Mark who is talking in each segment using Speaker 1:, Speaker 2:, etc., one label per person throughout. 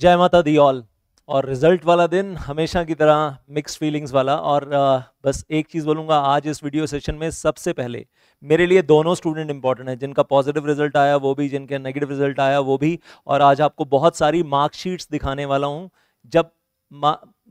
Speaker 1: जय माता the all और रिजल्ट वाला दिन हमेशा की तरह मिक्स फीलिंग्स वाला और बस एक चीज़ बोलूँगा आज इस वीडियो सेशन में सबसे पहले मेरे लिए दोनों स्टूडेंट इंपॉर्टेंट हैं जिनका पॉजिटिव रिजल्ट आया वो भी जिनका नेगेटिव रिजल्ट आया वो भी और आज आपको बहुत सारी मार्कशीट्स दिखाने वाला हूँ जब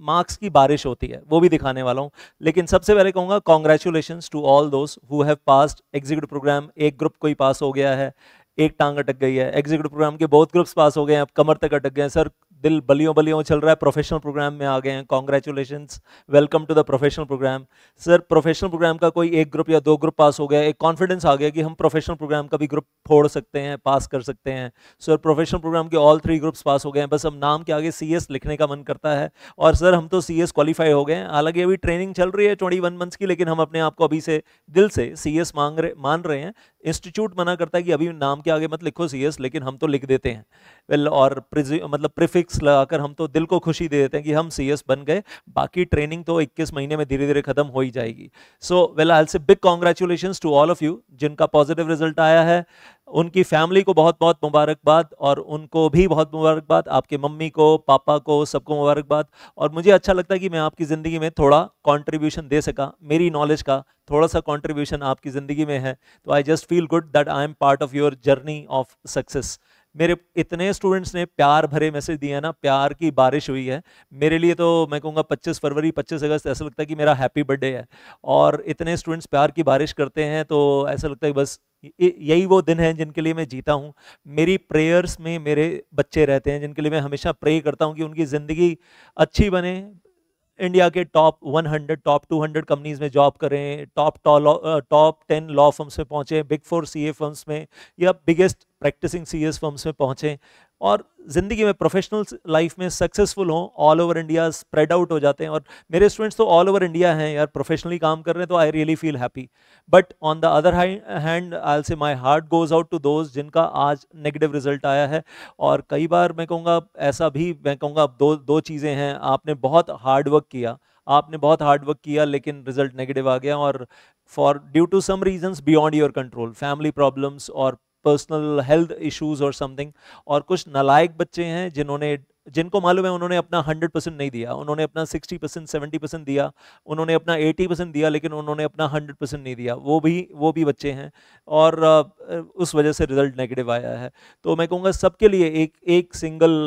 Speaker 1: मार्क्स की बारिश होती है वो भी दिखाने वाला हूँ लेकिन सबसे पहले कहूँगा कॉन्ग्रेचुलेशन टू ऑल दोस्त who have pass executive programme एक ग्रुप को ही पास हो गया है एक टांग अटक गई है एग्जीक्यूटिव प्रोग्राम के बहुत ग्रुप्स पास हो गए हैं अब कमर तक अटक गए हैं सर दिल बलियों बलियों चल रहा है प्रोफेशनल प्रोग्राम में आ गए हैं congratulation welcome to the professional programme sir professional programme का कोई एक ग्रुप या दो ग्रुप पास हो गया एक कॉन्फिडेंस आ गया कि हम प्रोफेशनल प्रोग्राम का भी ग्रुप फोड़ सकते हैं पास कर सकते हैं सर प्रोफेशनल प्रोग्राम के ऑल थ्री ग्रुप्स पास हो गए हैं बस हम नाम के आगे सी लिखने का मन करता है और सर हम तो सी क्वालिफाई हो गए हैं हालांकि अभी ट्रेनिंग चल रही है ट्वेंटी मंथ्स की लेकिन हम अपने आप को अभी से दिल से सी मांग रहे मान रहे हैं इंस्टीट्यूट मना करता है कि अभी नाम के आगे मत लिखो सीएस लेकिन हम तो लिख देते हैं वेल और मतलब प्रिफिक्स लगाकर हम तो दिल को खुशी दे देते हैं कि हम सीएस बन गए बाकी ट्रेनिंग तो 21 महीने में धीरे धीरे खत्म हो ही जाएगी सो well I say big congratulation to all of you जिनका पॉजिटिव रिजल्ट आया है उनकी फैमिली को बहुत बहुत मुबारकबाद और उनको भी बहुत मुबारकबाद आपके मम्मी को पापा को सबको मुबारकबाद और मुझे अच्छा लगता है कि मैं आपकी ज़िंदगी में थोड़ा कंट्रीब्यूशन दे सका मेरी नॉलेज का थोड़ा सा कंट्रीब्यूशन आपकी ज़िंदगी में है तो I just feel good that I am part of your journey of success मेरे इतने स्टूडेंट्स ने प्यार भरे मैसेज दिए हैं ना प्यार की बारिश हुई है मेरे लिए तो मैं कहूँगा 25 फरवरी 25 अगस्त ऐसा लगता है कि मेरा हैप्पी बर्थडे है और इतने स्टूडेंट्स प्यार की बारिश करते हैं तो ऐसा लगता है बस यही वो दिन हैं जिनके लिए मैं जीता हूँ मेरी प्रेयर्स में मेरे बच्चे रहते हैं जिनके लिए मैं हमेशा प्रे करता हूँ कि उनकी ज़िंदगी अच्छी बने इंडिया के टॉप 100 टॉप 200 कंपनीज में जॉब करें top top ten law firms में पहुंचे बिग फोर सीए फर्म्स में या बिगेस्ट प्रैक्टिसिंग एस फर्म्स में पहुंचे और ज़िंदगी में प्रोफेशनल लाइफ में सक्सेसफुल हों all over India spread out हो जाते हैं और मेरे स्टूडेंट्स तो ऑल ओवर इंडिया हैं यार प्रोफेशनली काम कर रहे हैं तो I really feel happy but on the other hand I'll say my heart goes out to those जिनका आज नेगेटिव रिजल्ट आया है और कई बार मैं कहूँगा ऐसा भी मैं कहूँगा दो दो चीज़ें हैं आपने बहुत हार्ड वर्क किया आपने बहुत हार्ड वर्क किया लेकिन रिजल्ट नेगेटिव आ गया और for due to some reasons beyond your control family problems और पर्सनल हेल्थ इश्यूज और समथिंग और कुछ नालायक बच्चे हैं जिन्होंने जिनको मालूम है उन्होंने अपना 100 परसेंट नहीं दिया उन्होंने अपना 60 परसेंट सेवेंटी परसेंट दिया उन्होंने अपना 80 परसेंट दिया लेकिन उन्होंने अपना 100 परसेंट नहीं दिया वो भी वो भी बच्चे हैं और उस वजह से रिजल्ट नेगेटिव आया है तो मैं कहूँगा सबके लिए एक एक सिंगल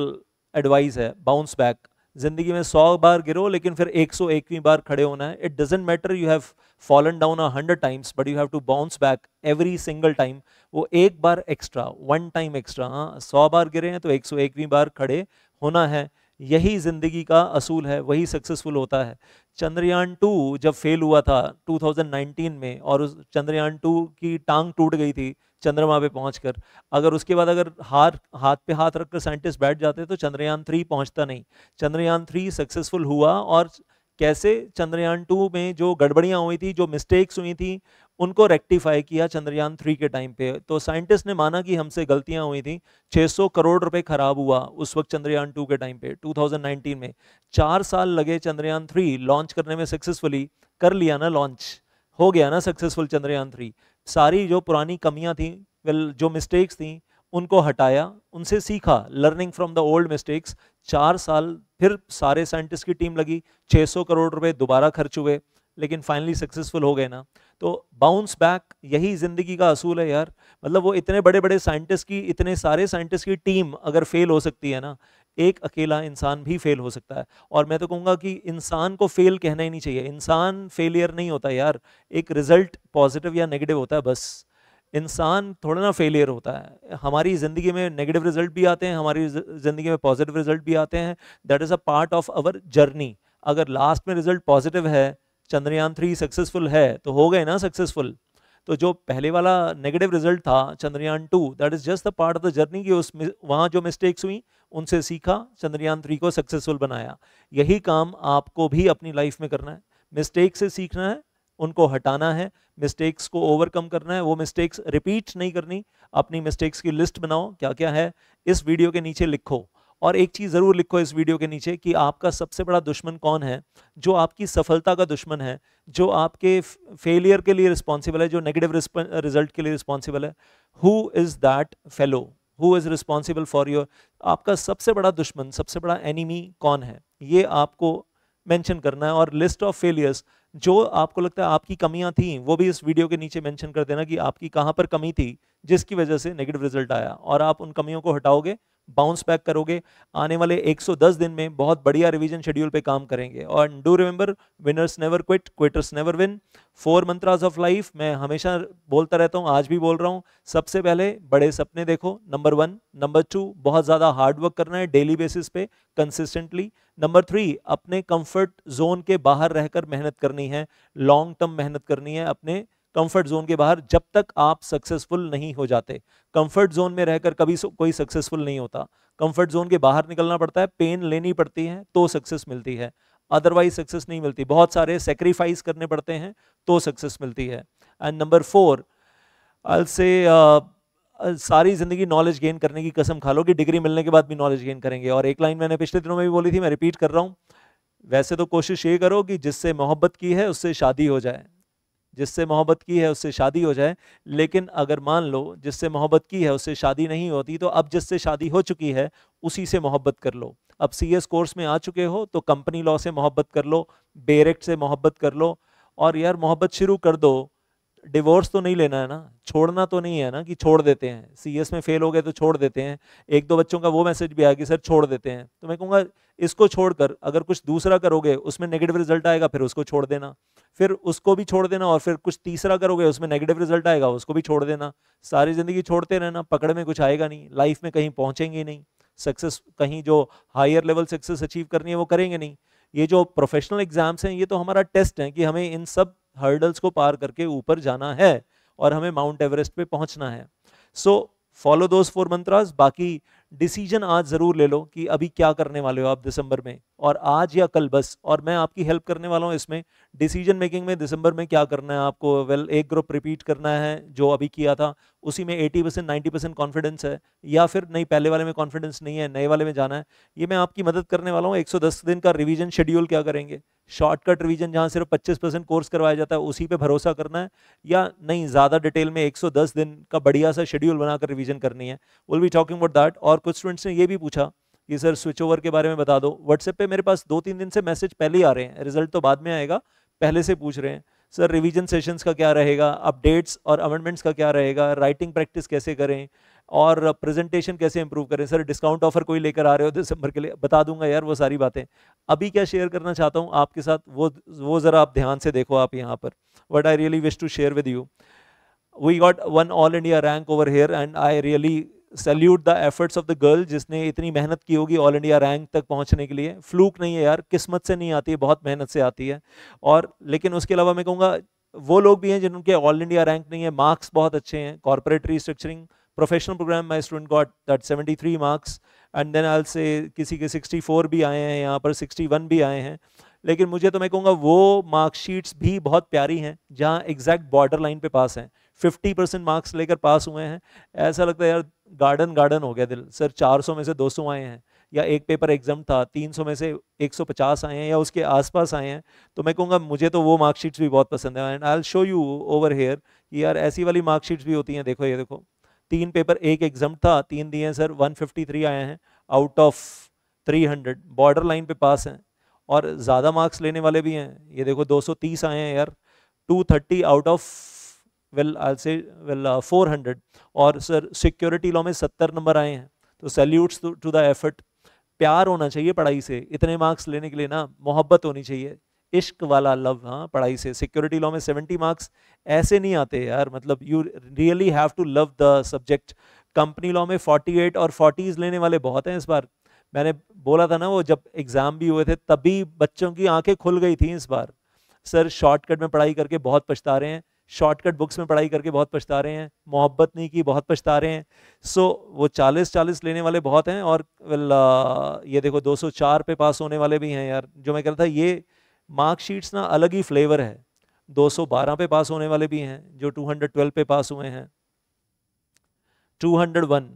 Speaker 1: एडवाइस है बाउंस बैक ज़िंदगी में सौ बार गिरो लेकिन फिर एक सौ एकवीं बार खड़े होना है it doesn't matter you have fallen down a hundred times but you have to bounce back every single time वो एक बार एक्स्ट्रा वन टाइम एक्स्ट्रा हाँ सौ बार गिरे हैं तो एक सौ एकवीं बार खड़े होना है यही ज़िंदगी का असूल है वही सक्सेसफुल होता है चंद्रयान टू जब फेल हुआ था 2019 में और उस चंद्रयान टू की टांग टूट गई थी चंद्रमा पे पहुंचकर अगर उसके बाद अगर हार हाथ पे हाथ रखकर साइंटिस्ट बैठ जाते तो चंद्रयान थ्री पहुंचता नहीं चंद्रयान थ्री सक्सेसफुल हुआ और कैसे चंद्रयान टू में जो गड़बड़ियाँ हुई थी जो मिस्टेक्स हुई थी उनको रेक्टिफाई किया चंद्रयान थ्री के टाइम पे तो साइंटिस्ट ने माना कि हमसे गलतियां हुई थी 600 करोड़ रुपए खराब हुआ उस वक्त चंद्रयान टू के टाइम पे 2019 में चार साल लगे चंद्रयान थ्री लॉन्च करने में सक्सेसफुली कर लिया ना लॉन्च हो गया ना सक्सेसफुल चंद्रयान थ्री सारी जो पुरानी कमियाँ थी वेल जो मिस्टेक्स थी उनको हटाया उनसे सीखा learning from the old mistakes चार साल फिर सारे साइंटिस्ट की टीम लगी 600 करोड़ रुपए दोबारा खर्च हुए लेकिन फाइनली सक्सेसफुल हो गए ना तो बाउंस बैक यही ज़िंदगी का असूल है यार मतलब वो इतने बड़े बड़े साइंटिस्ट की इतने सारे साइंटिस्ट की टीम अगर फेल हो सकती है ना एक अकेला इंसान भी फेल हो सकता है और मैं तो कहूँगा कि इंसान को फेल कहना ही नहीं चाहिए इंसान फेलियर नहीं होता यार एक रिजल्ट पॉजिटिव या नेगेटिव होता है बस इंसान थोड़ा ना फेलियर होता है हमारी ज़िंदगी में नेगेटिव रिजल्ट भी आते हैं हमारी ज़िंदगी में पॉजिटिव रिजल्ट भी आते हैं that is a part of our journey अगर लास्ट में रिजल्ट पॉजिटिव है चंद्रयान थ्री सक्सेसफुल है तो हो गए ना सक्सेसफुल तो जो पहले वाला नेगेटिव रिजल्ट था Chandrayaan two that is just the part of the journey की उस वहाँ जो मिस्टेक्स हुई उनसे सीखा चंद्रयान थ्री को सक्सेसफुल बनाया यही काम आपको भी अपनी लाइफ में करना है मिस्टेक से सीखना है उनको हटाना है मिस्टेक्स को ओवरकम करना है वो मिस्टेक्स रिपीट नहीं करनी अपनी मिस्टेक्स की लिस्ट बनाओ क्या क्या है इस वीडियो के नीचे लिखो और एक चीज़ ज़रूर लिखो इस वीडियो के नीचे कि आपका सबसे बड़ा दुश्मन कौन है जो आपकी सफलता का दुश्मन है जो आपके फेलियर के लिए रिस्पॉन्सिबल है जो नेगेटिव रिजल्ट के लिए रिस्पॉन्सिबल है who is that fellow who is responsible for your आपका सबसे बड़ा दुश्मन सबसे बड़ा एनिमी कौन है ये आपको मैंशन करना है और लिस्ट ऑफ फेलियर्स जो आपको लगता है आपकी कमियां थी वो भी इस वीडियो के नीचे मेंशन कर देना कि आपकी कहाँ पर कमी थी जिसकी वजह से नेगेटिव रिजल्ट आया और आप उन कमियों को हटाओगे बाउंस बैक करोगे आने वाले 110 दिन में बहुत बढ़िया रिवीजन शेड्यूल पे काम करेंगे और do remember winners never quit quitters never win four mantras of life मैं हमेशा बोलता रहता हूँ आज भी बोल रहा हूँ सबसे पहले बड़े सपने देखो नंबर वन नंबर टू बहुत ज़्यादा हार्डवर्क करना है डेली बेसिस पे कंसिस्टेंटली नंबर थ्री अपने कंफर्ट जोन के बाहर रहकर मेहनत करनी है लॉन्ग टर्म मेहनत करनी है अपने कंफर्ट जोन के बाहर जब तक आप सक्सेसफुल नहीं हो जाते कंफर्ट जोन में रहकर कभी कोई सक्सेसफुल नहीं होता कंफर्ट जोन के बाहर निकलना पड़ता है पेन लेनी पड़ती है तो सक्सेस मिलती है अदरवाइज सक्सेस नहीं मिलती बहुत सारे सेक्रीफाइस करने पड़ते हैं तो सक्सेस मिलती है एंड नंबर फोर अल से सारी ज़िंदगी नॉलेज गेन करने की कसम खा लो कि डिग्री मिलने के बाद भी नॉलेज गेन करेंगे और एक लाइन मैंने पिछले दिनों में भी बोली थी मैं रिपीट कर रहा हूँ वैसे तो कोशिश ये करो कि जिससे मोहब्बत की है उससे शादी हो जाए जिससे मोहब्बत की है उससे शादी हो जाए लेकिन अगर मान लो जिससे मोहब्बत की है उससे शादी नहीं होती तो अब जिससे शादी हो चुकी है उसी से मोहब्बत कर लो अब सी कोर्स में आ चुके हो तो कंपनी लॉ से मोहब्बत कर लो बेरेक्ट e से मोहब्बत कर लो और यार मोहब्बत शुरू कर दो डिवोर्स तो नहीं लेना है ना छोड़ना तो नहीं है ना कि छोड़ देते हैं सीएस में फेल हो गए तो छोड़ देते हैं एक दो बच्चों का वो मैसेज भी आया कि सर छोड़ देते हैं तो मैं कहूँगा इसको छोड़कर अगर कुछ दूसरा करोगे उसमें नेगेटिव रिजल्ट आएगा फिर उसको छोड़ देना फिर उसको भी छोड़ देना और फिर कुछ तीसरा करोगे उसमें नेगेटिव रिजल्ट आएगा उसको भी छोड़ देना सारी ज़िंदगी छोड़ते रहना पकड़ में कुछ आएगा नहीं लाइफ में कहीं पहुँचेंगे नहीं सक्सेस कहीं जो हायर लेवल सक्सेस अचीव करनी है वो करेंगे नहीं ये जो प्रोफेशनल एग्जाम्स हैं ये तो हमारा टेस्ट है कि हमें इन सब हर्डल्स को पार करके ऊपर जाना है और हमें माउंट एवरेस्ट पे पहुंचना है so follow those four mantras बाकी डिसीजन आज ज़रूर ले लो कि अभी क्या करने वाले हो आप दिसंबर में और आज या कल बस और मैं आपकी हेल्प करने वाला हूँ इसमें डिसीजन मेकिंग में दिसंबर में क्या करना है आपको वेल well, एक ग्रुप रिपीट करना है जो अभी किया था उसी में 80 परसेंट नाइन्टी परसेंट कॉन्फिडेंस है या फिर नहीं पहले वाले में कॉन्फिडेंस नहीं है नए वाले में जाना है ये मैं आपकी मदद करने वाला हूँ एक दिन का रिविजन शेड्यूल क्या करेंगे शॉर्टकट रिविजन जहाँ सिर्फ पच्चीस परसेंट कोर्स करवाया जाता है उसी पर भरोसा करना है या नहीं ज़्यादा डिटेल में एक दिन का बढ़िया सा शेड्यूल बनाकर रिविजन करनी है will be talking about that और कुछ स्टूडेंट्स ने ये भी पूछा कि सर स्विच ओवर के बारे में बता दो व्हाट्सएप पे मेरे पास दो तीन दिन से मैसेज पहले ही आ रहे हैं रिजल्ट तो बाद में आएगा पहले से पूछ रहे हैं सर रिवीजन सेशंस का क्या रहेगा अपडेट्स और अमेंडमेंट्स का क्या रहेगा राइटिंग प्रैक्टिस कैसे करें और प्रेजेंटेशन कैसे इंप्रूव करें सर डिस्काउंट ऑफर कोई लेकर आ रहे हो दिसंबर के लिए बता दूंगा यार वो सारी बातें अभी क्या शेयर करना चाहता हूँ आपके साथ वो वो ज़रा आप ध्यान से देखो आप यहाँ पर what I really wish to share with you we got one all India rank over here and I really salute the efforts of the girl जिसने इतनी मेहनत की होगी ऑल इंडिया रैंक तक पहुंचने के लिए फ्लूक नहीं है यार किस्मत से नहीं आती है बहुत मेहनत से आती है और लेकिन उसके अलावा मैं कहूँगा वो लोग भी हैं जिनके ऑल इंडिया रैंक नहीं है मार्क्स बहुत अच्छे हैं corporate restructuring professional programme my student got that seventy three marks and then I'll say किसी के सिक्सटी फोर भी आए हैं यहाँ पर सिक्सटी वन भी आए हैं लेकिन मुझे तो मैं कहूँगा वो मार्कशीट्स भी बहुत प्यारी हैं जहाँ एग्जैक्ट बॉर्डर लाइन पे पास हैं 50 परसेंट मार्क्स लेकर पास हुए हैं ऐसा लगता है यार गार्डन गार्डन हो गया दिल सर 400 में से 200 आए हैं या एक पेपर एग्जाम था 300 में से 150 आए हैं या उसके आसपास आए हैं तो मैं कहूँगा मुझे तो वो मार्कशीट्स भी बहुत पसंद है and I'll show you over here कि यार ऐसी वाली मार्कशीट्स भी होती हैं देखो ये देखो तीन पेपर एक एग्जाम था तीन दिए हैं सर वन आए हैं out of three borderline पर पास हैं और ज़्यादा मार्क्स लेने वाले भी हैं ये देखो 230 आए हैं यार 230 out of well I say well four hundred और सर सिक्योरिटी लॉ में सत्तर नंबर आए हैं तो सैल्यूट्स टू द एफर्ट प्यार होना चाहिए पढ़ाई से इतने मार्क्स लेने के लिए ना मोहब्बत होनी चाहिए इश्क वाला लव हाँ पढ़ाई से सिक्योरिटी लॉ में सेवेंटी मार्क्स ऐसे नहीं आते यार मतलब you really have to love the subject company law में फोर्टी एट और फोर्टीज़ लेने वाले बहुत हैं इस बार मैंने बोला था ना वो जब एग्ज़ाम भी हुए थे तभी बच्चों की आंखें खुल गई थी इस बार सर शॉर्टकट में पढ़ाई करके बहुत पछता रहे हैं शॉर्टकट बुक्स में पढ़ाई करके बहुत पछता रहे हैं मोहब्बत नहीं की बहुत पछता रहे हैं सो so, वो चालीस चालीस लेने वाले बहुत हैं और वेल uh, ये देखो 204 पे पास होने वाले भी हैं यार जो मैं कह रहा था ये मार्कशीट्स ना अलग ही फ्लेवर है 212 पे पास होने वाले भी हैं जो 212 पे पास हुए हैं 201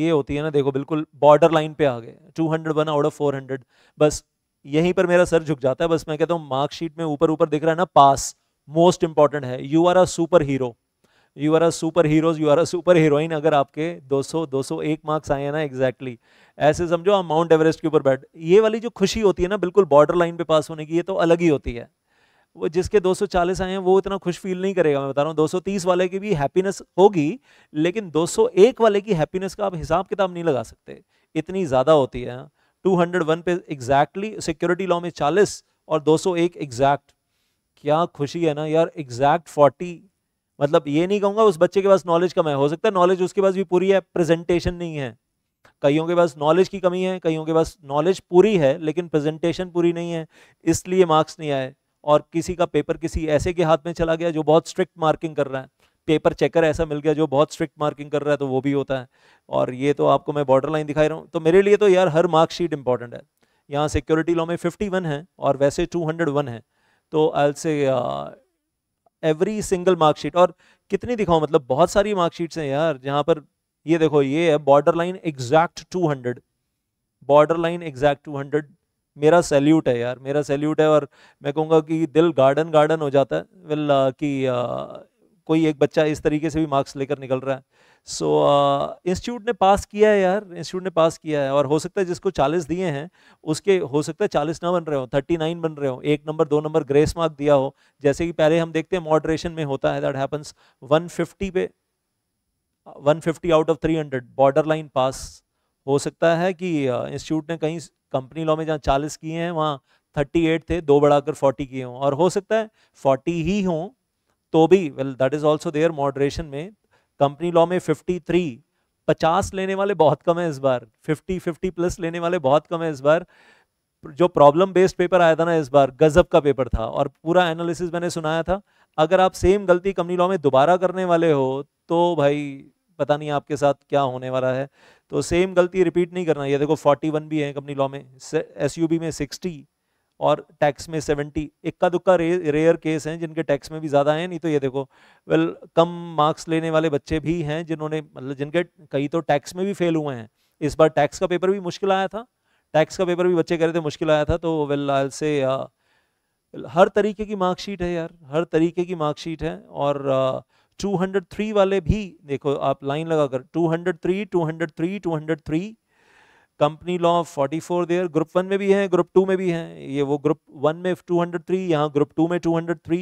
Speaker 1: ये होती है ना देखो बिल्कुल बॉर्डर लाइन पे आ गए टू आउट ऑफ 400 बस यहीं पर मेरा सर झुक जाता है बस मैं कहता हूँ मार्कशीट में ऊपर ऊपर दिख रहा है ना पास मोस्ट इंपॉर्टेंट है you are a superhero you are a superheroes you are a superheroine अगर आपके 200 201 मार्क्स आए हैं ना एग्जैक्टली exactly. ऐसे समझो आप माउंट एवरेस्ट के ऊपर बैठ ये वाली जो खुशी होती है ना बिल्कुल बॉर्डर लाइन पे पास होने की ये तो अलग ही होती है वो जिसके 240 आए हैं वो इतना खुश फील नहीं करेगा मैं बता रहा हूँ 230 वाले की भी हैप्पीनेस होगी लेकिन 201 वाले की हैप्पीनेस का आप हिसाब किताब नहीं लगा सकते इतनी ज़्यादा होती है 201 पे एग्जैक्टली सिक्योरिटी लॉ में 40 और 201 एग्जैक्ट क्या खुशी है ना यार एग्जैक्ट फोर्टी मतलब ये नहीं कहूँगा उस बच्चे के पास नॉलेज कम है हो सकता है नॉलेज उसके पास भी पूरी है प्रेजेंटेशन नहीं है कईयों के पास नॉलेज की कमी है कईयों के पास नॉलेज पूरी है लेकिन प्रेजेंटेशन पूरी नहीं है इसलिए मार्क्स नहीं आए और किसी का पेपर किसी ऐसे के हाथ में चला गया जो बहुत स्ट्रिक्ट मार्किंग कर रहा है पेपर चेकर ऐसा मिल गया जो बहुत स्ट्रिक्ट मार्किंग कर रहा है तो वो भी होता है और ये तो आपको मैं बॉर्डर लाइन दिखाई रहा हूँ तो मेरे लिए तो यार हर मार्कशीट इंपॉर्टेंट है यहाँ सिक्योरिटी लॉ में 51 है और वैसे 201 है तो आई से एवरी सिंगल मार्कशीट और कितनी दिखाओ मतलब बहुत सारी मार्कशीट्स हैं यार जहाँ पर ये देखो ये है borderline exact two hundred borderline exact two hundred मेरा सैल्यूट है यार मेरा सैल्यूट है और मैं कहूँगा कि दिल गार्डन गार्डन हो जाता है विल uh, कि uh, कोई एक बच्चा इस तरीके से भी मार्क्स लेकर निकल रहा है सो so, इंस्टीट्यूट uh, ने पास किया है यार इंस्टीट्यूट ने पास किया है और हो सकता है जिसको 40 दिए हैं उसके हो सकता है 40 ना बन रहे हो 39 बन रहे हो एक नंबर दो नंबर ग्रेस मार्क दिया हो जैसे कि पहले हम देखते हैं मॉडरेशन में होता है दैट हैपन्स वन पे one out of three borderline pass हो सकता है कि इंस्टीट्यूट uh, ने कहीं कंपनी लॉ में जहाँ चालीस किए हैं वहाँ थर्टी एट थे दो बढ़ाकर फोर्टी किए हों और हो सकता है फोर्टी ही हों तो भी well that is also there moderation में कंपनी लॉ में 53 50 लेने वाले बहुत कम है इस बार 50 50 प्लस लेने वाले बहुत कम है इस बार जो प्रॉब्लम बेस्ड पेपर आया था ना इस बार गजब का पेपर था और पूरा एनालिसिस मैंने सुनाया था अगर आप सेम गलती कंपनी लॉ में दोबारा करने वाले हो तो भाई पता नहीं आपके साथ क्या होने वाला है तो सेम गलती रिपीट नहीं करना ये देखो 41 भी है कंपनी लॉ में एस में सिक्सटी और टैक्स में सेवेंटी इक्का दुक्का रे, रेयर केस हैं जिनके टैक्स में भी ज़्यादा हैं नहीं तो ये देखो वेल कम मार्क्स लेने वाले बच्चे भी हैं जिन्होंने मतलब जिनके कई तो टैक्स में भी फेल हुए हैं इस बार टैक्स का पेपर भी मुश्किल आया था टैक्स का पेपर भी बच्चे कह रहे थे मुश्किल आया था तो वेल well, आई से आ, हर तरीके की मार्कशीट है यार हर तरीके की मार्कशीट है और टू uh, वाले भी देखो आप लाइन लगा कर two hundred three company law 44 there group one में भी है ग्रुप टू में भी है ये वो ग्रुप वन में 203 यहाँ ग्रुप टू में 203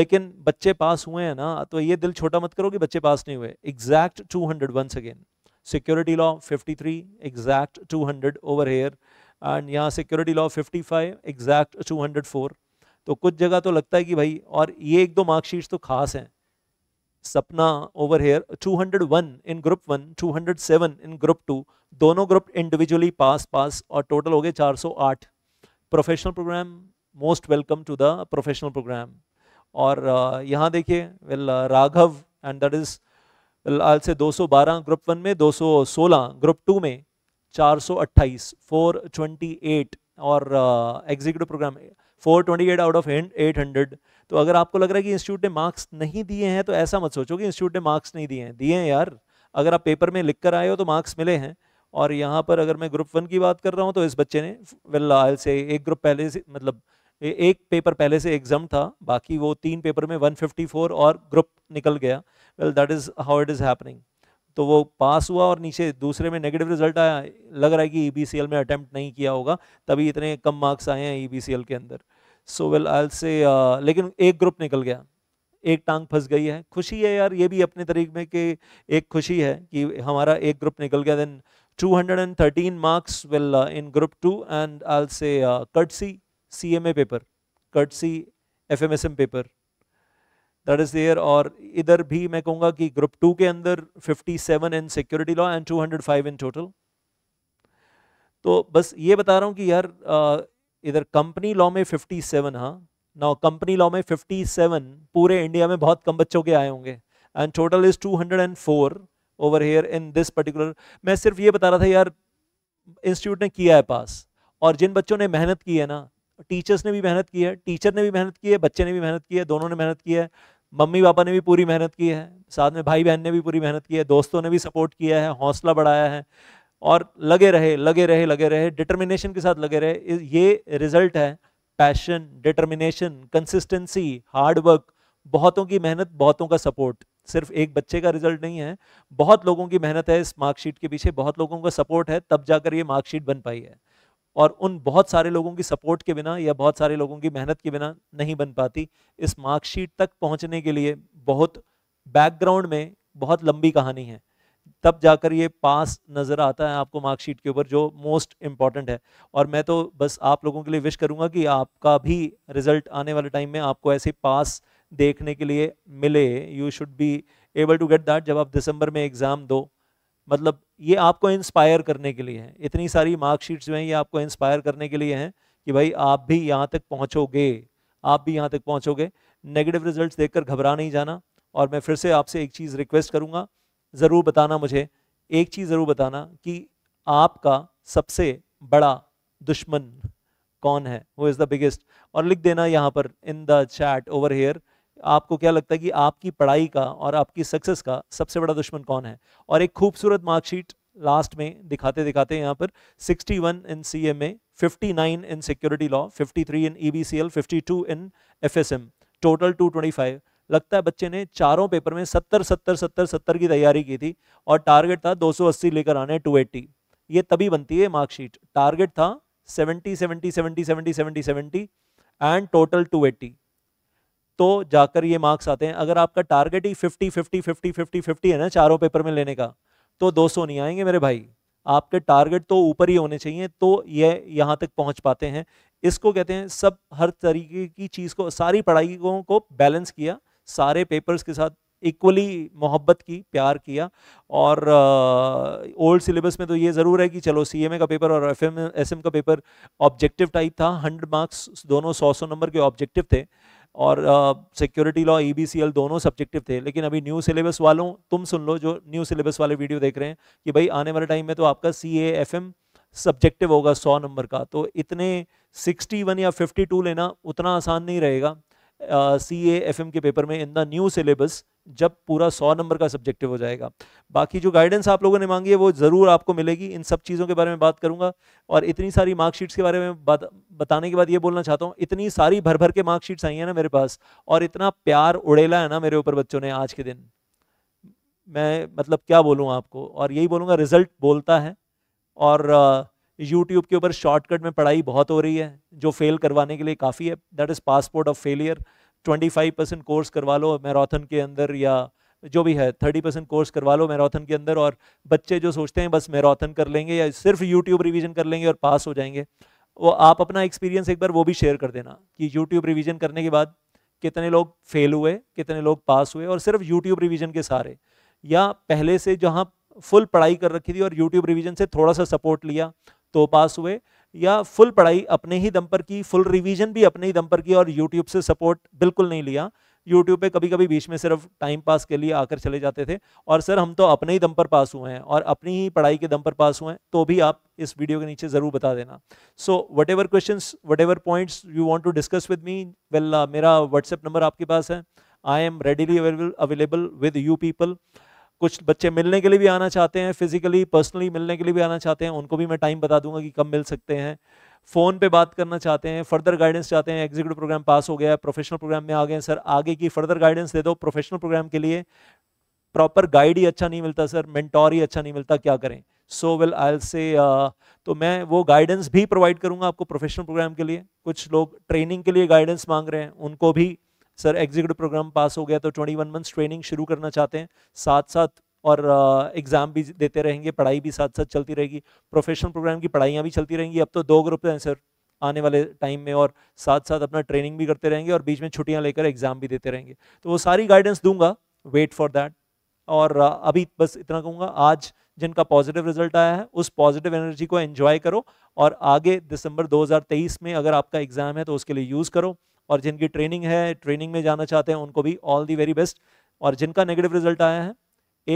Speaker 1: लेकिन बच्चे पास हुए हैं ना तो ये दिल छोटा मत करो कि बच्चे पास नहीं हुए exact 200 once again security law 53 exact hundred over here and यहाँ सिक्योरिटी लॉ 55 एग्जैक्ट फोर तो कुछ जगह तो लगता है कि भाई और ये एक दो मार्कशीट्स तो खास हैं Sapna over here 201 in group one 207 in group two दोनों ग्रुप इंडिविजुअली पास पास और टोटल हो गए 408 professional programme most welcome to the professional programme और यहाँ देखिए well Raghav and that is I'll say 212 group one में 216 ग्रुप टू में 428 428 और executive programme 428 out of eight hundred तो अगर आपको लग रहा है कि इंस्टीट्यूट ने मार्क्स नहीं दिए हैं तो ऐसा मत सोचो कि इंस्टीट्यूट ने मार्क्स नहीं दिए हैं दिए हैं यार अगर आप पेपर में लिख कर आए हो तो मार्क्स मिले हैं और यहाँ पर अगर मैं ग्रुप वन की बात कर रहा हूँ तो इस बच्चे ने वेल आयल से एक ग्रुप पहले से मतलब एक पेपर पहले से एग्जाम था बाकी वो तीन पेपर में वन और ग्रुप निकल गया well that is how it is happening तो वो पास हुआ और नीचे दूसरे में नेगेटिव रिजल्ट आया लग रहा है कि ई e में अटैम्प्ट नहीं किया होगा तभी इतने कम मार्क्स आए हैं ई e के अंदर सो वेल आई से लेकिन एक ग्रुप निकल गया एक टांग फंस गई है खुशी है यार ये भी अपने तरीके में कि एक खुशी है कि हमारा एक ग्रुप निकल गया then 213 marks will uh, in group 2 and I'll say uh, C CMA paper, courtesy FMSM paper that is there और इधर भी मैं कहूँगा कि ग्रुप टू के अंदर 57 in security law and 205 in total तो बस ये बता रहा हूँ कि यार uh, इधर कंपनी लॉ में 57 हाँ ना कंपनी लॉ में 57 पूरे इंडिया में बहुत कम बच्चों के आए होंगे and total is 204 over here in this particular मैं सिर्फ ये बता रहा था यार इंस्टीट्यूट ने किया है पास और जिन बच्चों ने मेहनत की है ना टीचर्स ने भी मेहनत की है टीचर ने भी मेहनत की है बच्चे ने भी मेहनत की है दोनों ने मेहनत की है मम्मी पापा ने भी पूरी मेहनत की है साथ में भाई बहन ने भी पूरी मेहनत की है दोस्तों ने भी सपोर्ट किया है हौसला बढ़ाया है और लगे रहे लगे रहे लगे रहे डिटर्मिनेशन के साथ लगे रहे ये रिजल्ट है पैशन डिटर्मिनेशन कंसिस्टेंसी हार्डवर्क बहुतों की मेहनत बहुतों का सपोर्ट सिर्फ एक बच्चे का रिजल्ट नहीं है बहुत लोगों की मेहनत है इस मार्कशीट के पीछे बहुत लोगों का सपोर्ट है तब जाकर ये मार्कशीट बन पाई है और उन बहुत सारे लोगों की सपोर्ट के बिना या बहुत सारे लोगों की मेहनत के बिना नहीं बन पाती इस मार्कशीट तक पहुंचने के लिए बहुत बैकग्राउंड में बहुत लंबी कहानी है तब जाकर ये पास नज़र आता है आपको मार्कशीट के ऊपर जो मोस्ट इम्पॉर्टेंट है और मैं तो बस आप लोगों के लिए विश करूँगा कि आपका भी रिजल्ट आने वाले टाइम में आपको ऐसे पास देखने के लिए मिले you should be able to get that जब आप दिसंबर में एग्ज़ाम दो मतलब ये आपको इंस्पायर करने के लिए हैं इतनी सारी मार्कशीट्स जो हैं ये आपको इंस्पायर करने के लिए हैं कि भाई आप भी यहाँ तक पहुँचोगे आप भी यहाँ तक पहुँचोगे नेगेटिव रिजल्ट देखकर घबरा नहीं जाना और मैं फिर से आपसे एक चीज़ रिक्वेस्ट करूँगा ज़रूर बताना मुझे एक चीज़ ज़रूर बताना कि आपका सबसे बड़ा दुश्मन कौन है वो इज़ द बिगेस्ट और लिख देना यहाँ पर in the chat over here आपको क्या लगता है कि आपकी पढ़ाई का और आपकी सक्सेस का सबसे बड़ा दुश्मन कौन है और एक खूबसूरत मार्कशीट लास्ट में दिखाते दिखाते यहाँ पर 61 in C M A fifty in security law 53 in E B C L fifty in F S M total two twenty five लगता है बच्चे ने चारों पेपर में सत्तर सत्तर सत्तर सत्तर की तैयारी की थी और टारगेट था 280 लेकर आने 280 ये तभी बनती है मार्कशीट टारगेट था 70 70 70 70 70 70 एंड टोटल 280 तो जाकर ये मार्क्स आते हैं अगर आपका टारगेट ही 50 50 50 50 50 है ना चारों पेपर में लेने का तो 200 नहीं आएंगे मेरे भाई आपके टारगेट तो ऊपर ही होने चाहिए तो ये यहाँ तक पहुँच पाते हैं इसको कहते हैं सब हर तरीके की चीज़ को सारी पढ़ाई को, को बैलेंस किया सारे पेपर्स के साथ इक्वली मोहब्बत की प्यार किया और ओल्ड सिलेबस में तो ये ज़रूर है कि चलो ए का पेपर और एस एम का पेपर ऑब्जेक्टिव टाइप था हंड्रेड मार्क्स दोनों सौ सौ नंबर के ऑब्जेक्टिव थे और सिक्योरिटी लॉ ई दोनों सब्जेक्टिव थे लेकिन अभी न्यू सिलेबस वालों तुम सुन लो जो न्यू सिलेबस वाले वीडियो देख रहे हैं कि भाई आने वाले टाइम में तो आपका सी एम सब्जेक्टिव होगा सौ नंबर का तो इतने 61 या 52 लेना उतना आसान नहीं रहेगा सी ए एफ एम के पेपर में इन द न्यू सिलेबस जब पूरा सौ नंबर का सब्जेक्टिव हो जाएगा बाकी जो गाइडेंस आप लोगों ने मांगी है वो ज़रूर आपको मिलेगी इन सब चीज़ों के बारे में बात करूंगा और इतनी सारी मार्कशीट्स के बारे में बात बताने के बाद ये बोलना चाहता हूँ इतनी सारी भर भर के मार्कशीट्स आई हैं ना मेरे पास और इतना प्यार उड़ेला है ना मेरे ऊपर बच्चों ने आज के दिन मैं मतलब क्या बोलूँ आपको और यही बोलूँगा रिजल्ट बोलता है और यूट्यूब के ऊपर शॉर्टकट में पढ़ाई बहुत हो रही है जो फेल करवाने के लिए काफ़ी है that is passport of failure 25 percent course करवा लो मैराथन के अंदर या जो भी है 30 परसेंट कोर्स करवा लो मैराथन के अंदर और बच्चे जो सोचते हैं बस मैराथन कर लेंगे या सिर्फ यूट्यूब रिविज़न कर लेंगे और पास हो जाएंगे वो आप अपना एक्सपीरियंस एक बार वो भी शेयर कर देना कि यूट्यूब रिविज़न करने के बाद कितने लोग फेल हुए कितने लोग पास हुए और सिर्फ यूट्यूब रिविजन के सारे या पहले से जहाँ फुल पढ़ाई कर रखी थी और यूट्यूब रिवीजन से थोड़ा सा सपोर्ट लिया तो पास हुए या फुल पढ़ाई अपने ही दम पर की फुल रिवीजन भी अपने ही दम पर की और यूट्यूब से सपोर्ट बिल्कुल नहीं लिया यूट्यूब पे कभी कभी बीच में सिर्फ टाइम पास के लिए आकर चले जाते थे और सर हम तो अपने ही दम पर पास हुए हैं और अपनी ही पढ़ाई के दम पर पास हुए हैं तो भी आप इस वीडियो के नीचे ज़रूर बता देना so whatever question whatever points you want to discuss with me well मेरा व्हाट्सएप नंबर आपके पास है I am readily available with you people कुछ बच्चे मिलने के लिए भी आना चाहते हैं फिजिकली पर्सनली मिलने के लिए भी आना चाहते हैं उनको भी मैं टाइम बता दूंगा कि कब मिल सकते हैं फ़ोन पे बात करना चाहते हैं फर्दर गाइडेंस चाहते हैं एग्जीक्यूटिव प्रोग्राम पास हो गया है प्रोफेशनल प्रोग्राम में आ गए हैं सर आगे की फर्दर गाइडेंस दे दो प्रोफेशनल प्रोग्राम के लिए प्रॉपर गाइड ही अच्छा नहीं मिलता सर मेंटोर ही अच्छा नहीं मिलता क्या करें सो वेल आई से तो मैं वो गाइडेंस भी प्रोवाइड करूँगा आपको प्रोफेशनल प्रोग्राम के लिए कुछ लोग ट्रेनिंग के लिए गाइडेंस मांग रहे हैं उनको भी सर एग्जीक्यूटिव प्रोग्राम पास हो गया तो ट्वेंटी वन मंथ्स ट्रेनिंग शुरू करना चाहते हैं साथ साथ और एग्ज़ाम भी देते रहेंगे पढ़ाई भी साथ साथ चलती रहेगी प्रोफेशनल प्रोग्राम की पढ़ाइयाँ भी चलती रहेंगी अब तो दो ग्रुप हैं सर आने वाले टाइम में और साथ साथ अपना ट्रेनिंग भी करते रहेंगे और बीच में छुट्टियाँ लेकर एग्ज़ाम भी देते रहेंगे तो वो सारी गाइडेंस दूंगा वेट फॉर दैट और अभी बस इतना कहूँगा आज जिनका पॉजिटिव रिजल्ट आया है उस पॉजिटिव एनर्जी को एंजॉय करो और आगे दिसंबर 2023 में अगर आपका एग्ज़ाम है तो उसके लिए यूज़ करो और जिनकी ट्रेनिंग है ट्रेनिंग में जाना चाहते हैं उनको भी ऑल दी वेरी बेस्ट और जिनका नेगेटिव रिजल्ट आया है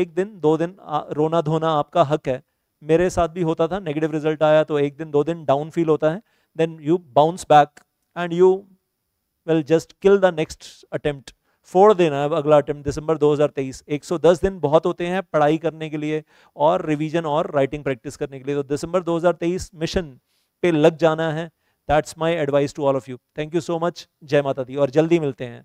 Speaker 1: एक दिन दो दिन रोना धोना आपका हक है मेरे साथ भी होता था नेगेटिव रिजल्ट आया तो एक दिन दो दिन डाउन फील होता है then you bounce back and you will just kill the next attempt फोड़ देना है अगला अटेम्प्ट दिसंबर 2023 110 दिन बहुत होते हैं पढ़ाई करने के लिए और रिवीजन और राइटिंग प्रैक्टिस करने के लिए तो दिसंबर 2023 मिशन पे लग जाना है that's my advice to all of you thank you so much जय माता दी और जल्दी मिलते हैं